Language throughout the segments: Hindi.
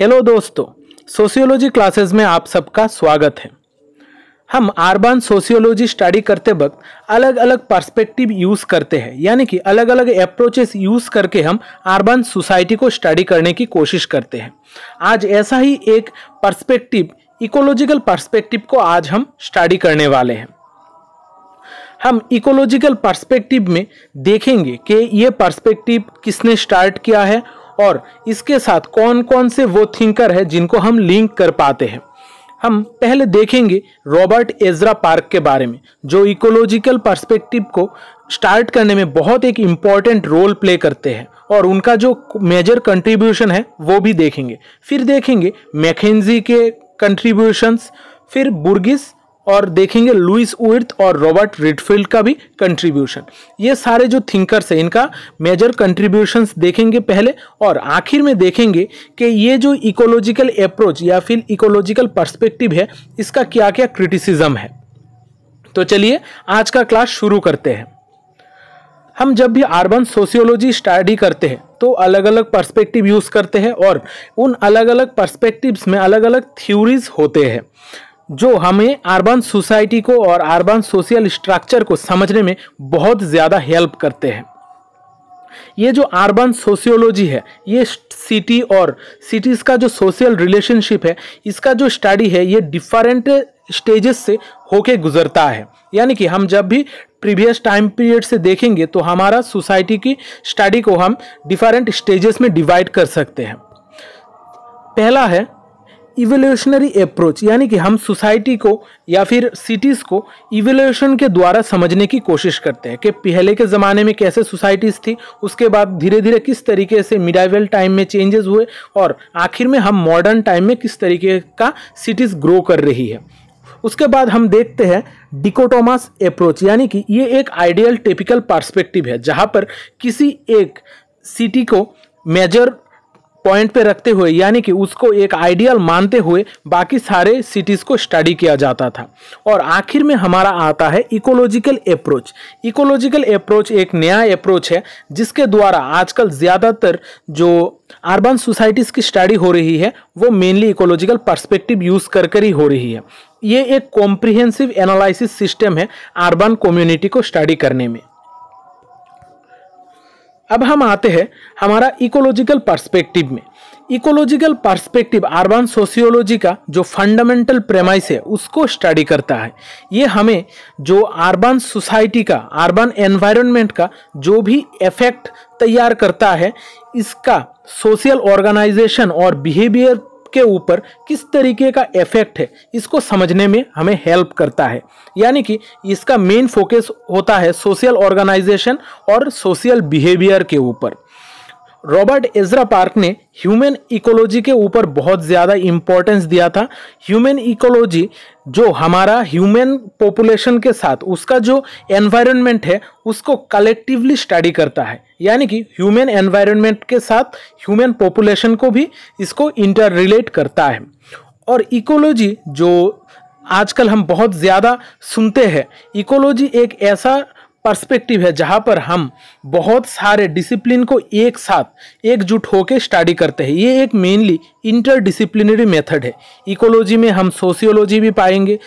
हेलो दोस्तों सोशियोलॉजी क्लासेस में आप सबका स्वागत है हम आरबान सोशियोलॉजी स्टडी करते वक्त अलग अलग पर्सपेक्टिव यूज़ करते हैं यानी कि अलग अलग अप्रोचेस यूज़ करके हम आरबान सोसाइटी को स्टडी करने की कोशिश करते हैं आज ऐसा ही एक पर्सपेक्टिव इकोलॉजिकल पर्सपेक्टिव को आज हम स्टडी करने वाले हैं हम इकोलॉजिकल पर्सपेक्टिव में देखेंगे कि ये पर्सपेक्टिव किसने स्टार्ट किया है और इसके साथ कौन कौन से वो थिंकर हैं जिनको हम लिंक कर पाते हैं हम पहले देखेंगे रॉबर्ट एजरा पार्क के बारे में जो इकोलॉजिकल पर्सपेक्टिव को स्टार्ट करने में बहुत एक इम्पॉर्टेंट रोल प्ले करते हैं और उनका जो मेजर कंट्रीब्यूशन है वो भी देखेंगे फिर देखेंगे मैकेजी के कंट्रीब्यूशंस फिर बुर्गिस और देखेंगे लुइस उर्थ और रॉबर्ट रिडफील्ड का भी कंट्रीब्यूशन ये सारे जो थिंकर्स हैं इनका मेजर कंट्रीब्यूशंस देखेंगे पहले और आखिर में देखेंगे कि ये जो इकोलॉजिकल अप्रोच या फिर इकोलॉजिकल पर्सपेक्टिव है इसका क्या क्या क्रिटिसिज्म है तो चलिए आज का क्लास शुरू करते हैं हम जब भी अर्बन सोशियोलॉजी स्टडी करते हैं तो अलग अलग पर्सपेक्टिव यूज़ करते हैं और उन अलग अलग पर्सपेक्टिव्स में अलग अलग थ्योरीज होते हैं जो हमें अर्बन सोसाइटी को और अर्बन सोशल स्ट्रक्चर को समझने में बहुत ज़्यादा हेल्प करते हैं ये जो अर्बन सोशियोलॉजी है ये सिटी और सिटीज़ का जो सोशल रिलेशनशिप है इसका जो स्टडी है ये डिफरेंट स्टेजेस से होके गुजरता है यानी कि हम जब भी प्रीवियस टाइम पीरियड से देखेंगे तो हमारा सोसाइटी की स्टडी को हम डिफरेंट स्टेजेस में डिवाइड कर सकते हैं पहला है इवोल्यूशनरी अप्रोच यानी कि हम सोसाइटी को या फिर सिटीज़ को इवोल्यूशन के द्वारा समझने की कोशिश करते हैं कि पहले के ज़माने में कैसे सोसाइटीज़ थी उसके बाद धीरे धीरे किस तरीके से मिडाइवल टाइम में चेंजेस हुए और आखिर में हम मॉडर्न टाइम में किस तरीके का सिटीज़ ग्रो कर रही है उसके बाद हम देखते हैं डिकोटोमास अप्रोच यानी कि ये एक आइडियल टिपिकल पर्सपेक्टिव है जहाँ पर किसी एक सिटी को मेजर पॉइंट पे रखते हुए यानी कि उसको एक आइडियल मानते हुए बाकी सारे सिटीज़ को स्टडी किया जाता था और आखिर में हमारा आता है इकोलॉजिकल अप्रोच इकोलॉजिकल अप्रोच एक नया अप्रोच है जिसके द्वारा आजकल ज़्यादातर जो अर्बन सोसाइटीज़ की स्टडी हो रही है वो मेनली इकोलॉजिकल पर्सपेक्टिव यूज़ कर कर ही हो रही है ये एक कॉम्प्रिहेंसिव एनालिसिस सिस्टम है अर्बन कम्युनिटी को स्टडी करने में अब हम आते हैं हमारा इकोलॉजिकल पर्सपेक्टिव में इकोलॉजिकल पर्सपेक्टिव अर्बन सोशियोलॉजी का जो फंडामेंटल प्रेमाइस है उसको स्टडी करता है ये हमें जो अर्बन सोसाइटी का अर्बन एनवायरनमेंट का जो भी इफेक्ट तैयार करता है इसका सोशल ऑर्गेनाइजेशन और बिहेवियर आपके ऊपर किस तरीके का इफेक्ट है इसको समझने में हमें हेल्प करता है यानी कि इसका मेन फोकस होता है सोशल ऑर्गेनाइजेशन और सोशल बिहेवियर के ऊपर रॉबर्ट एजरा पार्क ने ह्यूमन इकोलॉजी के ऊपर बहुत ज़्यादा इम्पोर्टेंस दिया था ह्यूमन इकोलॉजी जो हमारा ह्यूमन पॉपुलेशन के साथ उसका जो एनवायरनमेंट है उसको कलेक्टिवली स्टडी करता है यानी कि ह्यूमन एनवायरनमेंट के साथ ह्यूमन पॉपुलेशन को भी इसको इंटर रिलेट करता है और इकोलॉजी जो आजकल हम बहुत ज़्यादा सुनते हैं इकोलॉजी एक ऐसा पर्सपेक्टिव है जहाँ पर हम बहुत सारे डिसिप्लिन को एक साथ एकजुट होकर स्टडी करते हैं ये एक मेनली इंटर डिसिप्लिनरी मेथड है इकोलॉजी में हम सोशियोलॉजी भी पाएंगे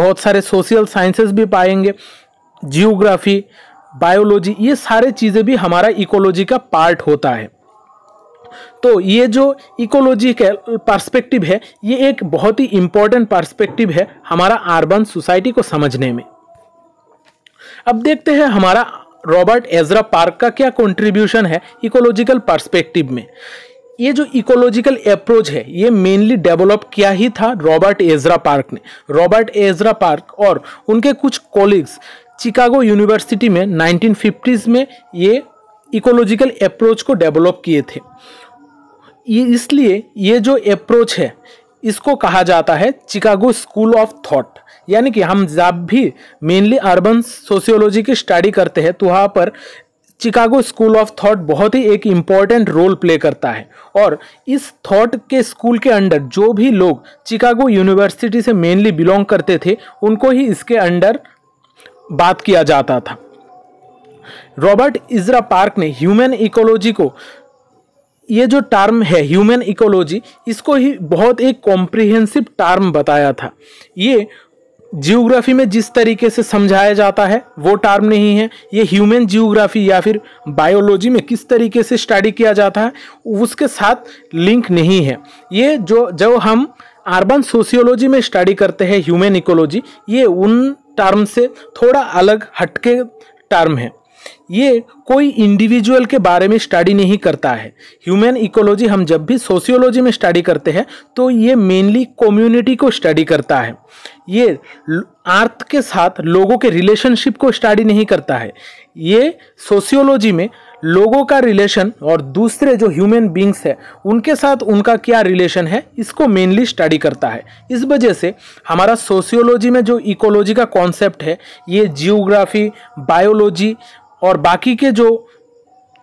बहुत सारे सोशल साइंसेस भी पाएंगे जियोग्राफी बायोलॉजी ये सारे चीज़ें भी हमारा इकोलॉजी का पार्ट होता है तो ये जो इकोलॉजी का पर्सपेक्टिव है ये एक बहुत ही इंपॉर्टेंट पर्सपेक्टिव है हमारा अर्बन सोसाइटी को समझने में अब देखते हैं हमारा रॉबर्ट एजरा पार्क का क्या कंट्रीब्यूशन है इकोलॉजिकल पर्सपेक्टिव में ये जो इकोलॉजिकल अप्रोच है ये मेनली डेवलप किया ही था रॉबर्ट एजरा पार्क ने रॉबर्ट एजरा पार्क और उनके कुछ कॉलिग्स चिकागो यूनिवर्सिटी में 1950s में ये इकोलॉजिकल अप्रोच को डेवलप किए थे ये इसलिए ये जो अप्रोच है इसको कहा जाता है चिकागो स्कूल ऑफ थॉट यानी कि हम जब भी मेनली अर्बन सोशियोलॉजी की स्टडी करते हैं तो वहाँ पर चिकागो स्कूल ऑफ थॉट बहुत ही एक इम्पॉर्टेंट रोल प्ले करता है और इस थॉट के स्कूल के अंडर जो भी लोग चिकागो यूनिवर्सिटी से मेनली बिलोंग करते थे उनको ही इसके अंडर बात किया जाता था रॉबर्ट इजरा पार्क ने ह्यूमन इकोलॉजी को ये जो टर्म है ह्यूमन इकोलॉजी इसको ही बहुत एक कॉम्प्रिहेंसिव टर्म बताया था ये जियोग्राफी में जिस तरीके से समझाया जाता है वो टर्म नहीं है ये ह्यूमन जियोग्राफी या फिर बायोलॉजी में किस तरीके से स्टडी किया जाता है उसके साथ लिंक नहीं है ये जो जब हम अर्बन सोशियोलॉजी में स्टडी करते हैं ह्यूमन इकोलॉजी ये उन टर्म से थोड़ा अलग हटके टर्म है ये कोई इंडिविजुअल के बारे में स्टडी नहीं करता है ह्यूमन इकोलॉजी हम जब भी सोशियोलॉजी में स्टडी करते हैं तो ये मेनली कम्युनिटी को स्टडी करता है ये अर्थ के साथ लोगों के रिलेशनशिप को स्टडी नहीं करता है ये सोशियोलॉजी में लोगों का रिलेशन और दूसरे जो ह्यूमन बींग्स है उनके साथ उनका क्या रिलेशन है इसको मेनली स्टडी करता है इस वजह से हमारा सोशियोलॉजी में जो इकोलॉजी का कॉन्सेप्ट है ये जियोग्राफी बायोलॉजी और बाकी के जो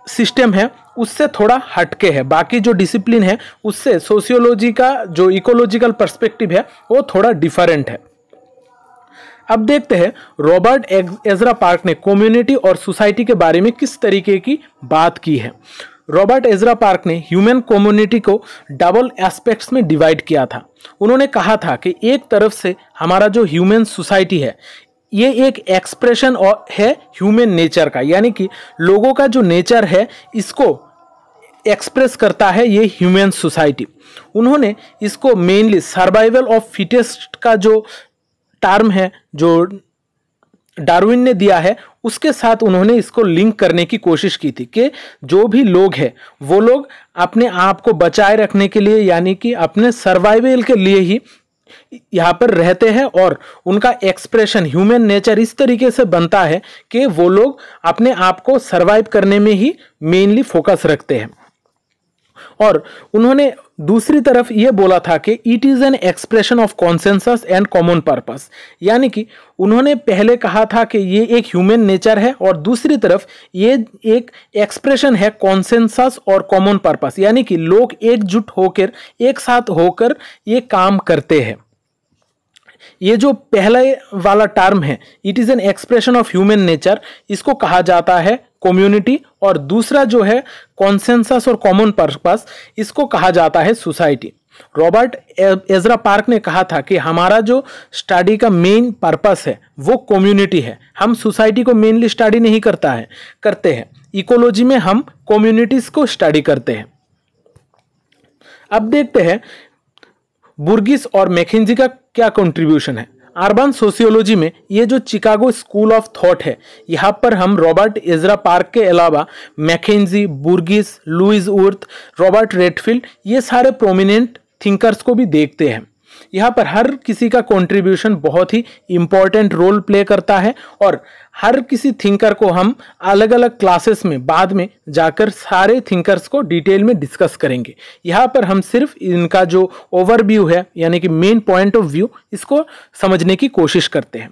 सिस्टम है उससे थोड़ा हटके है बाकी जो डिसिप्लिन है उससे सोशियोलॉजी का जो इकोलॉजिकल पर्सपेक्टिव है वो थोड़ा डिफरेंट है अब देखते हैं रॉबर्ट एजरा पार्क ने कम्युनिटी और सोसाइटी के बारे में किस तरीके की बात की है रॉबर्ट एजरा पार्क ने ह्यूमन कम्युनिटी को डबल एस्पेक्ट्स में डिवाइड किया था उन्होंने कहा था कि एक तरफ से हमारा जो ह्यूमन सोसाइटी है ये एक एक्सप्रेशन और है ह्यूमन नेचर का यानी कि लोगों का जो नेचर है इसको एक्सप्रेस करता है ये ह्यूमन सोसाइटी उन्होंने इसको मेनली सर्वाइवल ऑफ फिटेस्ट का जो टर्म है जो डार्विन ने दिया है उसके साथ उन्होंने इसको लिंक करने की कोशिश की थी कि जो भी लोग हैं वो लोग अपने आप को बचाए रखने के लिए यानी कि अपने सर्वाइवल के लिए ही यहाँ पर रहते हैं और उनका एक्सप्रेशन ह्यूमन नेचर इस तरीके से बनता है कि वो लोग अपने आप को सर्वाइव करने में ही मेनली फोकस रखते हैं और उन्होंने दूसरी तरफ ये बोला था कि it is an expression of consensus and common purpose यानी कि उन्होंने पहले कहा था कि ये एक ह्यूमन नेचर है और दूसरी तरफ ये एक एक्सप्रेशन है कॉन्सेंसस और कॉमन पर्पस यानी कि लोग एकजुट होकर एक साथ होकर ये काम करते हैं ये जो पहले वाला टर्म है it is an expression of human nature इसको कहा जाता है कम्युनिटी और दूसरा जो है कॉन्सेंसस और कॉमन पर्पस इसको कहा जाता है सोसाइटी रॉबर्ट एजरा पार्क ने कहा था कि हमारा जो स्टडी का मेन पर्पस है वो कम्युनिटी है हम सोसाइटी को मेनली स्टडी नहीं करता है करते हैं इकोलॉजी में हम कम्युनिटीज़ को स्टडी करते हैं अब देखते हैं बुर्गिस और मैकेजी का क्या कंट्रीब्यूशन है अर्बन सोशियोलॉजी में ये जो चिकागो स्कूल ऑफ थॉट है यहाँ पर हम रॉबर्ट एजरा पार्क के अलावा मैकेजी बुर्गिस लुइज उर्थ रॉबर्ट रेडफील्ड ये सारे प्रोमिनेंट थिंकर्स को भी देखते हैं यहाँ पर हर किसी का कंट्रीब्यूशन बहुत ही इम्पॉर्टेंट रोल प्ले करता है और हर किसी थिंकर को हम अलग अलग क्लासेस में बाद में जाकर सारे थिंकर्स को डिटेल में डिस्कस करेंगे यहाँ पर हम सिर्फ इनका जो ओवरव्यू है यानी कि मेन पॉइंट ऑफ व्यू इसको समझने की कोशिश करते हैं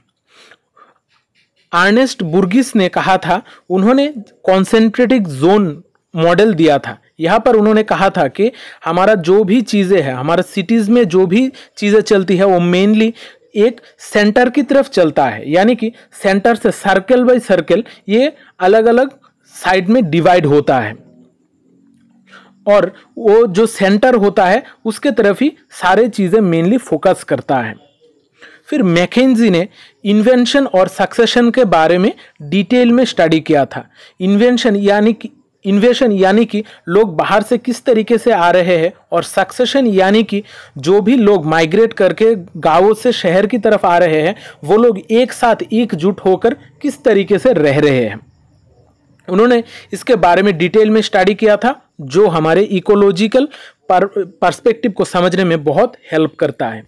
आर्नेस्ट बुर्गिस ने कहा था उन्होंने कॉन्सेंट्रेटिक जोन मॉडल दिया था यहाँ पर उन्होंने कहा था कि हमारा जो भी चीज़ें हैं हमारे सिटीज़ में जो भी चीज़ें चलती है वो मेनली एक सेंटर की तरफ चलता है यानी कि सेंटर से सर्कल बाई सर्कल ये अलग अलग साइड में डिवाइड होता है और वो जो सेंटर होता है उसके तरफ ही सारे चीज़ें मेनली फोकस करता है फिर मैकेजी ने इन्वेंशन और सक्सेशन के बारे में डिटेल में स्टडी किया था इन्वेंशन यानी कि इन्वेशन यानी कि लोग बाहर से किस तरीके से आ रहे हैं और सक्सेशन यानी कि जो भी लोग माइग्रेट करके गांवों से शहर की तरफ आ रहे हैं वो लोग एक साथ एकजुट होकर किस तरीके से रह रहे हैं उन्होंने इसके बारे में डिटेल में स्टडी किया था जो हमारे इकोलॉजिकल पर्सपेक्टिव को समझने में बहुत हेल्प करता है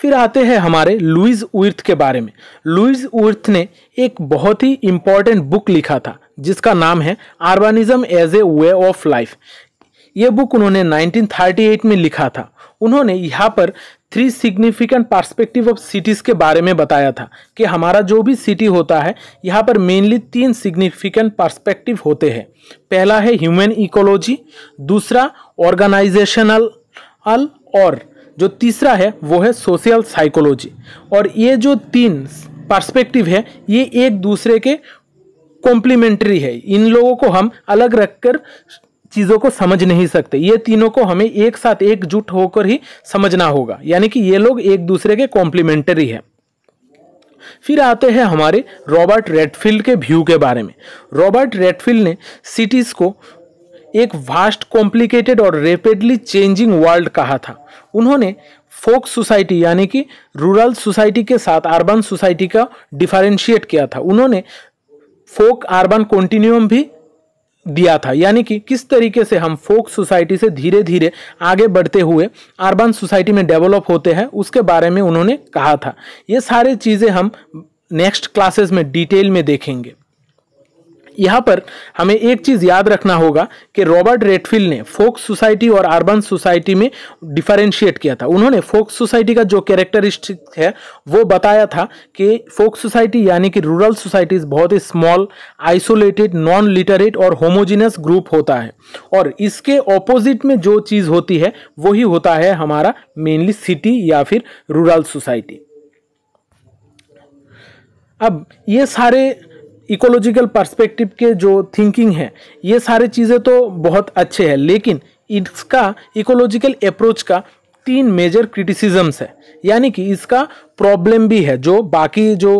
फिर आते हैं हमारे लुइज उर्थ के बारे में लुइज उर्थ ने एक बहुत ही इम्पॉर्टेंट बुक लिखा था जिसका नाम है urbanism as a way of life ये बुक उन्होंने 1938 में लिखा था उन्होंने यहाँ पर three significant perspective of cities के बारे में बताया था कि हमारा जो भी सिटी होता है यहाँ पर मेनली तीन सिग्निफिकेंट पर्सपेक्टिव होते हैं पहला है ह्यूमन इकोलॉजी दूसरा ऑर्गेनाइजेशनल अल और जो तीसरा है वो है सोशल साइकोलॉजी और ये जो तीन पर्सपेक्टिव है ये एक दूसरे के कॉम्प्लीमेंट्री है इन लोगों को हम अलग रखकर चीज़ों को समझ नहीं सकते ये तीनों को हमें एक साथ एकजुट होकर ही समझना होगा यानी कि ये लोग एक दूसरे के कॉम्प्लीमेंट्री है फिर आते हैं हमारे रॉबर्ट रेडफील्ड के व्यू के बारे में रॉबर्ट रेडफील्ड ने सिटीज़ को एक वास्ट कॉम्प्लिकेटेड और रेपिडली चेंजिंग वर्ल्ड कहा था उन्होंने फोक सोसाइटी यानी कि रूरल सोसाइटी के साथ अर्बन सोसाइटी का डिफरेंशिएट किया था उन्होंने फोक आर्बन कॉन्टिन्यूम भी दिया था यानी कि किस तरीके से हम फोक सोसाइटी से धीरे धीरे आगे बढ़ते हुए अर्बन सोसाइटी में डेवलप होते हैं उसके बारे में उन्होंने कहा था ये सारे चीज़ें हम नेक्स्ट क्लासेस में डिटेल में देखेंगे यहाँ पर हमें एक चीज़ याद रखना होगा कि रॉबर्ट रेडफील्ड ने फोक सोसाइटी और अर्बन सोसाइटी में डिफरेंशिएट किया था उन्होंने फोक सोसाइटी का जो कैरेक्टरिस्टिक है वो बताया था कि फोक सोसाइटी यानी कि रूरल सोसाइटीज़ बहुत ही स्मॉल आइसोलेटेड नॉन लिटरेट और होमोजिनस ग्रुप होता है और इसके ऑपोजिट में जो चीज़ होती है वही होता है हमारा मेनली सिटी या फिर रूरल सोसाइटी अब ये सारे इकोलॉजिकल पर्सपेक्टिव के जो थिंकिंग है ये सारी चीज़ें तो बहुत अच्छे हैं लेकिन इसका इकोलॉजिकल अप्रोच का तीन मेजर क्रिटिसिजम्स है यानी कि इसका प्रॉब्लम भी है जो बाकी जो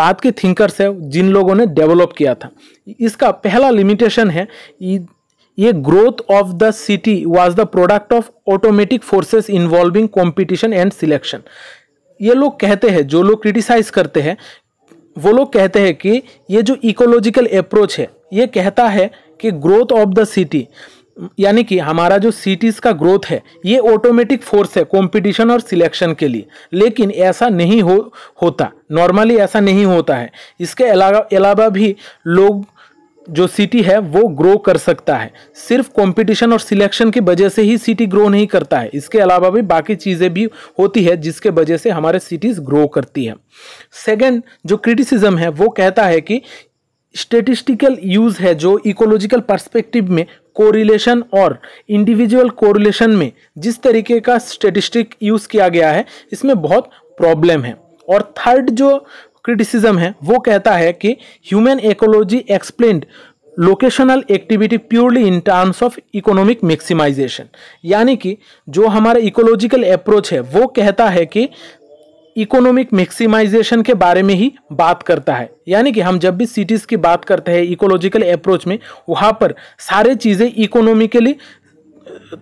बात के थिंकर्स है जिन लोगों ने डेवलप किया था इसका पहला लिमिटेशन है ये growth of the city was the product of automatic forces involving competition and selection ये लोग कहते हैं जो लोग क्रिटिसाइज करते हैं वो लोग कहते हैं कि ये जो इकोलॉजिकल अप्रोच है ये कहता है कि ग्रोथ ऑफ द सिटी यानी कि हमारा जो सिटीज़ का ग्रोथ है ये ऑटोमेटिक फोर्स है कंपटीशन और सिलेक्शन के लिए लेकिन ऐसा नहीं हो होता नॉर्मली ऐसा नहीं होता है इसके अलावा अलावा भी लोग जो सिटी है वो ग्रो कर सकता है सिर्फ कंपटीशन और सिलेक्शन की वजह से ही सिटी ग्रो नहीं करता है इसके अलावा भी बाकी चीज़ें भी होती है जिसके वजह से हमारे सिटीज़ ग्रो करती है सेकंड जो क्रिटिसिज्म है वो कहता है कि स्टेटिस्टिकल यूज़ है जो इकोलॉजिकल पर्सपेक्टिव में कोरिलेशन और इंडिविजुअल कोरिलेशन में जिस तरीके का स्टेटिस्टिक यूज़ किया गया है इसमें बहुत प्रॉब्लम है और थर्ड जो क्रिटिसिज्म है वो कहता है कि human ecology explained locational activity purely in terms of economic maximization यानी कि जो हमारा इकोलॉजिकल अप्रोच है वो कहता है कि इकोनॉमिक मैक्सिमाइजेशन के बारे में ही बात करता है यानी कि हम जब भी सिटीज़ की बात करते हैं इकोलॉजिकल अप्रोच में वहाँ पर सारे चीज़ें इकोनॉमिकली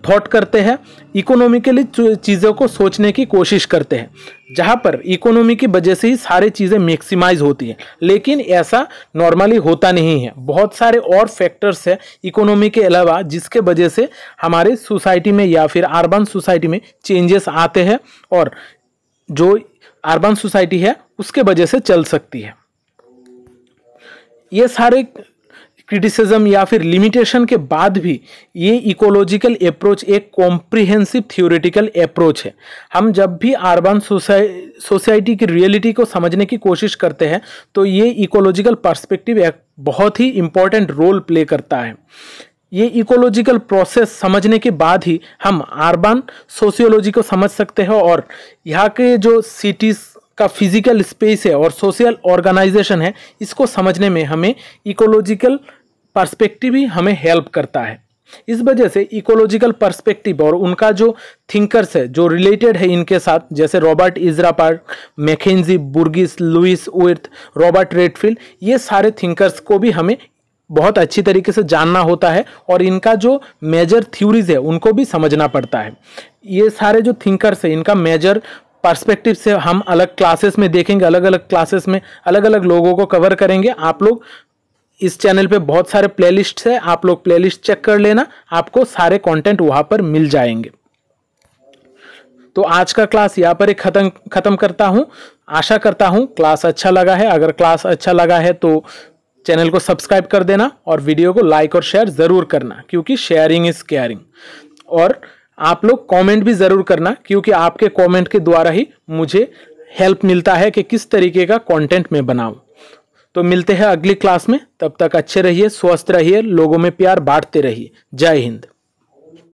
थॉट करते हैं इकोनॉमिकली चीज़ों को सोचने की कोशिश करते हैं जहाँ पर इकोनॉमी की वजह से ही सारी चीज़ें मैक्सिमाइज होती हैं लेकिन ऐसा नॉर्मली होता नहीं है बहुत सारे और फैक्टर्स हैं इकोनॉमी के अलावा जिसके वजह से हमारे सोसाइटी में या फिर अर्बन सोसाइटी में चेंजेस आते हैं और जो अर्बन सोसाइटी है उसके वजह से चल सकती है ये सारे क्रिटिसिज्म या फिर लिमिटेशन के बाद भी ये इकोलॉजिकल अप्रोच एक कॉम्प्रिहेंसिव थियोरेटिकल अप्रोच है हम जब भी अर्बन सोसाइटी की रियलिटी को समझने की कोशिश करते हैं तो ये इकोलॉजिकल पर्सपेक्टिव एक बहुत ही इम्पॉर्टेंट रोल प्ले करता है ये इकोलॉजिकल प्रोसेस समझने के बाद ही हम अर्बन सोशियोलॉजी को समझ सकते हैं और यहाँ के जो सिटीज़ का फिजिकल स्पेस है और सोशल ऑर्गेनाइजेशन है इसको समझने में हमें इकोलॉजिकल पर्सपेक्टिव ही हमें हेल्प करता है इस वजह से इकोलॉजिकल पर्सपेक्टिव और उनका जो थिंकर्स है जो रिलेटेड है इनके साथ जैसे Robert Park McKenzie Burgess Louis Wirth Robert Redfield ये सारे थिंकर्स को भी हमें बहुत अच्छी तरीके से जानना होता है और इनका जो मेजर थ्यूरीज है उनको भी समझना पड़ता है ये सारे जो थिंकर्स है इनका मेजर पर्सपेक्टिव से हम अलग क्लासेस में देखेंगे अलग अलग क्लासेस में अलग अलग लोगों को कवर करेंगे आप लोग इस चैनल पे बहुत सारे प्लेलिस्ट है आप लोग प्लेलिस्ट चेक कर लेना आपको सारे कंटेंट वहां पर मिल जाएंगे तो आज का क्लास यहाँ पर ही खत्म खत्म करता हूँ आशा करता हूँ क्लास अच्छा लगा है अगर क्लास अच्छा लगा है तो चैनल को सब्सक्राइब कर देना और वीडियो को लाइक और शेयर ज़रूर करना क्योंकि शेयरिंग इज़ केयरिंग और आप लोग कमेंट भी ज़रूर करना क्योंकि आपके कमेंट के द्वारा ही मुझे हेल्प मिलता है कि किस तरीके का कंटेंट मैं बनाऊं तो मिलते हैं अगली क्लास में तब तक अच्छे रहिए स्वस्थ रहिए लोगों में प्यार बांटते रहिए जय हिंद